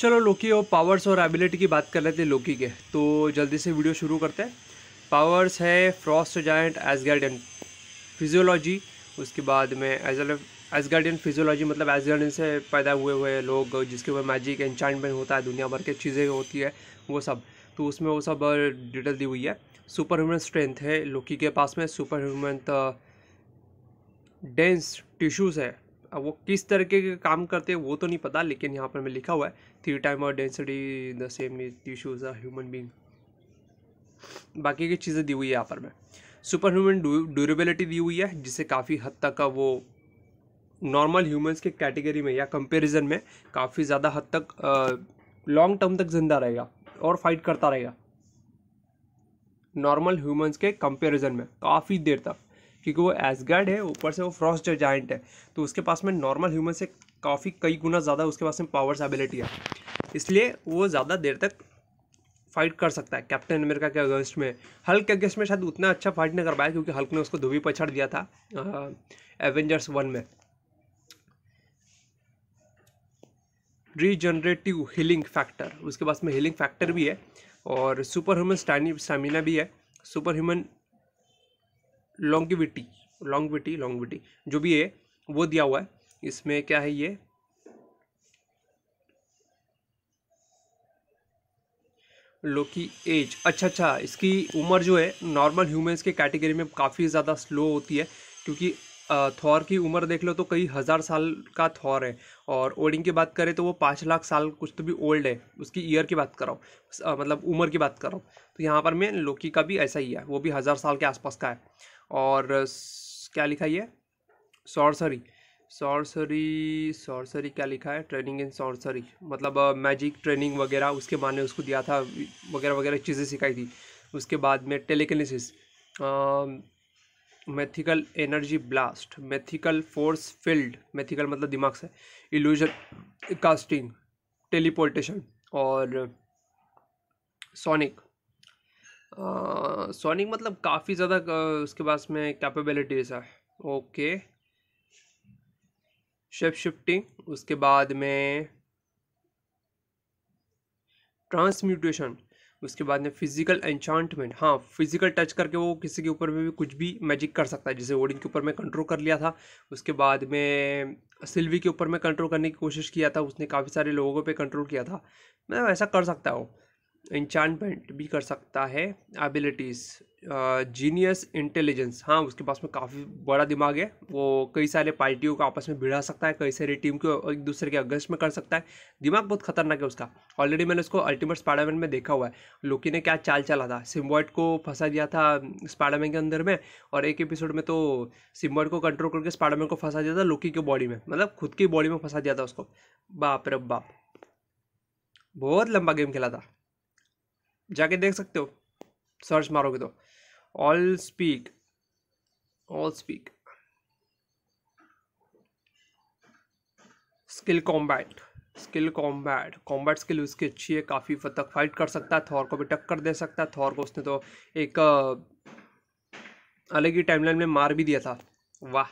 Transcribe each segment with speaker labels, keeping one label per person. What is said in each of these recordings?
Speaker 1: चलो लोकी और पावर्स और एबिलिटी की बात कर लेते हैं लोकी के तो जल्दी से वीडियो शुरू करते हैं पावर्स है frost giant Asgardian physiology उसके बाद में एज एज गार्डियन फिजियोलॉजी मतलब एज गार्डियन से पैदा हुए हुए लोग जिसके ऊपर मैजिक एंचाइनमेंट होता है दुनिया भर के चीज़ें होती है वो सब तो उसमें वो सब डिटेल दी हुई है सुपर ह्यूमन स्ट्रेंथ है लोकी के पास में सुपर ह्यूमन डेंस टिश्यूज़ है वो किस तरीके के काम करते हैं वो तो नहीं पता लेकिन यहाँ पर मैं लिखा हुआ है थ्री टाइम और density the same tissues are human being बाकी की चीज़ें दी हुई है यहाँ पर मैं सुपर ह्यूमन ड्यूरेबिलिटी दी हुई है जिससे काफ़ी हद तक का वो नॉर्मल ह्यूमंस के कैटेगरी में या कंपैरिजन में काफ़ी ज़्यादा हद तक लॉन्ग टर्म तक जिंदा रहेगा और फाइट करता रहेगा नॉर्मल ह्यूमंस के कंपैरिजन में काफ़ी देर तक क्योंकि वो एसगार्ड है ऊपर से वो फ्रॉस्ट जाइंट है तो उसके पास में नॉर्मल ह्यूमन से काफ़ी कई गुना ज़्यादा उसके पास में पावर्स एबिलिटी है इसलिए वो ज़्यादा देर तक फाइट कर सकता है कैप्टन अमेरिका के अगेंस्ट में हल्क के अगेंस्ट में शायद उतना अच्छा फाइट नहीं कर पाया क्योंकि हल्क ने उसको धोबी पछाड़ दिया था एवेंजर्स वन में रीजनरेटिव हीलिंग फैक्टर उसके पास में हीलिंग फैक्टर भी है और सुपर ह्यूमन स्टैमिना भी है super human longevity longevity longevity जो भी है वो दिया हुआ है इसमें क्या है ये लोकी एज अच्छा अच्छा इसकी उम्र जो है नॉर्मल ह्यूमंस के कैटेगरी में काफ़ी ज़्यादा स्लो होती है क्योंकि थॉर की उम्र देख लो तो कई हज़ार साल का थॉर है और ओडिंग की बात करें तो वो पाँच लाख साल कुछ तो भी ओल्ड है उसकी ईयर की बात कर रहा हूँ मतलब उम्र की बात कर रहा हूँ तो यहाँ पर मैं लोकी का भी ऐसा ही है वो भी हज़ार साल के आसपास का है और क्या लिखा है सॉर्सरी सॉर्सरी सॉर्सरी क्या लिखा है ट्रेनिंग इन सॉर्सरी मतलब मैजिक ट्रेनिंग वगैरह उसके माने उसको दिया था वगैरह वगैरह चीज़ें सिखाई थी उसके बाद में telekinesis mythical energy blast mythical force field mythical मतलब दिमाग से इल्यूजन कास्टिंग टेलीपोर्टेशन और सोनिक uh, सोनिक uh, मतलब काफ़ी ज़्यादा uh, उसके पास में कैपेबिलिटीज है ओके शेप शिफ्टिंग उसके बाद में ट्रांसम्यूटेशन उसके बाद में फिजिकल एन्चांटमेंट हाँ फिजिकल टच करके वो किसी के ऊपर में भी कुछ भी मैजिक कर सकता है जैसे ओडिन के ऊपर मैं कंट्रोल कर लिया था उसके बाद में सिल्वी के ऊपर मैं कंट्रोल करने की कोशिश किया था उसने काफ़ी सारे लोगों पे कंट्रोल किया था मैं मतलब ऐसा कर सकता हूँ इंचानमेंट भी कर सकता है एबिलिटीज़ जीनियस इंटेलिजेंस हाँ उसके पास में काफ़ी बड़ा दिमाग है वो कई सारे पार्टियों को आपस में भिड़ा सकता है कई सारी टीम को एक दूसरे के अगेंस्ट में कर सकता है दिमाग बहुत खतरनाक है उसका ऑलरेडी मैंने उसको अल्टीमेट स्पाइडरमैन में देखा हुआ है लोकी ने क्या चाल चला था सिम्बॉइड को फंसा दिया था स्पाइडरमैन के अंदर में और एक एपिसोड में तो सिम्बॉइड को कंट्रोल करके स्पाइडरमैन को फंसा दिया था लोकी के बॉडी में मतलब खुद की बॉडी में फंसा दिया था उसको बाप रे बाप बहुत लंबा गेम खेला था जाके देख सकते हो सर्च मारोगे तो all speak all speak skill combat skill combat combat skill उसकी अच्छी है काफ़ी हद तक फाइट कर सकता है थॉर को भी टक्कर दे सकता है थॉर को उसने तो एक अलग ही टाइमलाइन में मार भी दिया था वाह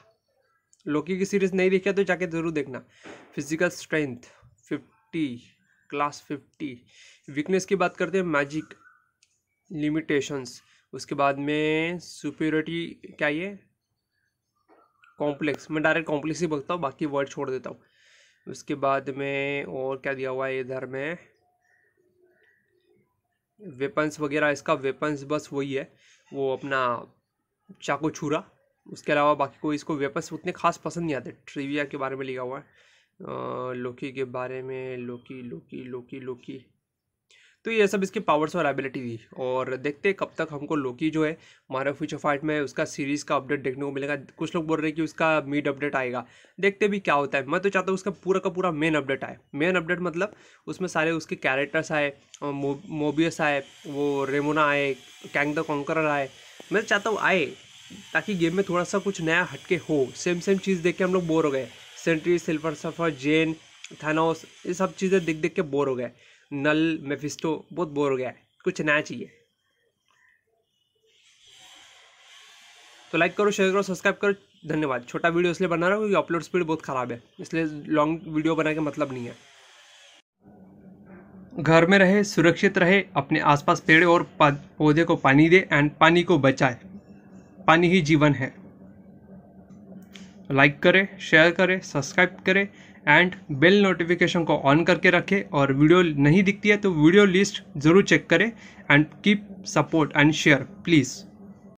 Speaker 1: लोकी की सीरीज़ नहीं देखी तो जाके ज़रूर देखना physical strength fifty class fifty weakness की बात करते हैं मैजिक लिमिटेशंस उसके बाद में सुपीरिटी क्या ये कॉम्प्लेक्स मैं डायरेक्ट कॉम्प्लेक्स ही बोलता हूँ बाकी वर्ड छोड़ देता हूँ उसके बाद में और क्या दिया हुआ है इधर में वेपन्स वगैरह इसका वेपन्स बस वही है वो अपना चाकू छुरा उसके अलावा बाकी कोई इसको वेपन्स उतने खास पसंद नहीं आते ट्रिविया के बारे में लिखा हुआ है लोकी के बारे में लोकी लोकी लोकी लोकी तो ये सब इसके पावर्स और एबिलिटी थी और देखते कब तक हमको लोकी जो है मारो फ्यूचर फाइट में उसका सीरीज़ का अपडेट देखने को मिलेगा कुछ लोग बोल रहे हैं कि उसका मिड अपडेट आएगा देखते भी क्या होता है मैं तो चाहता हूँ उसका पूरा का पूरा मेन अपडेट आए मेन अपडेट मतलब उसमें सारे उसके कैरेक्टर्स आए मोबियस आए वो रेमोना आए कैंग द कॉन्कर आए मैं तो चाहता हूँ आए ताकि गेम में थोड़ा सा कुछ नया हटके हो सेम सेम चीज़ देख के हम लोग बोर हो गए सेंट्री सिल्वर सफ़र जेन थानोस ये सब चीज़ें दिख दिख के बोर हो गए नल मेफिस्टो बहुत बोर हो गया है कुछ नया चाहिए तो लाइक करो शेयर करो सब्सक्राइब करो धन्यवाद छोटा वीडियो इसलिए बना रहा हूँ क्योंकि अपलोड स्पीड बहुत ख़राब है इसलिए लॉन्ग वीडियो बना के मतलब नहीं है घर में रहे सुरक्षित रहे अपने आसपास पेड़ और पौधे को पानी दे एंड पानी को बचाए पानी ही जीवन है लाइक करें शेयर करें सब्सक्राइब करें एंड बेल नोटिफिकेशन को ऑन करके रखें और वीडियो नहीं दिखती है तो वीडियो लिस्ट ज़रूर चेक करें and keep support and share please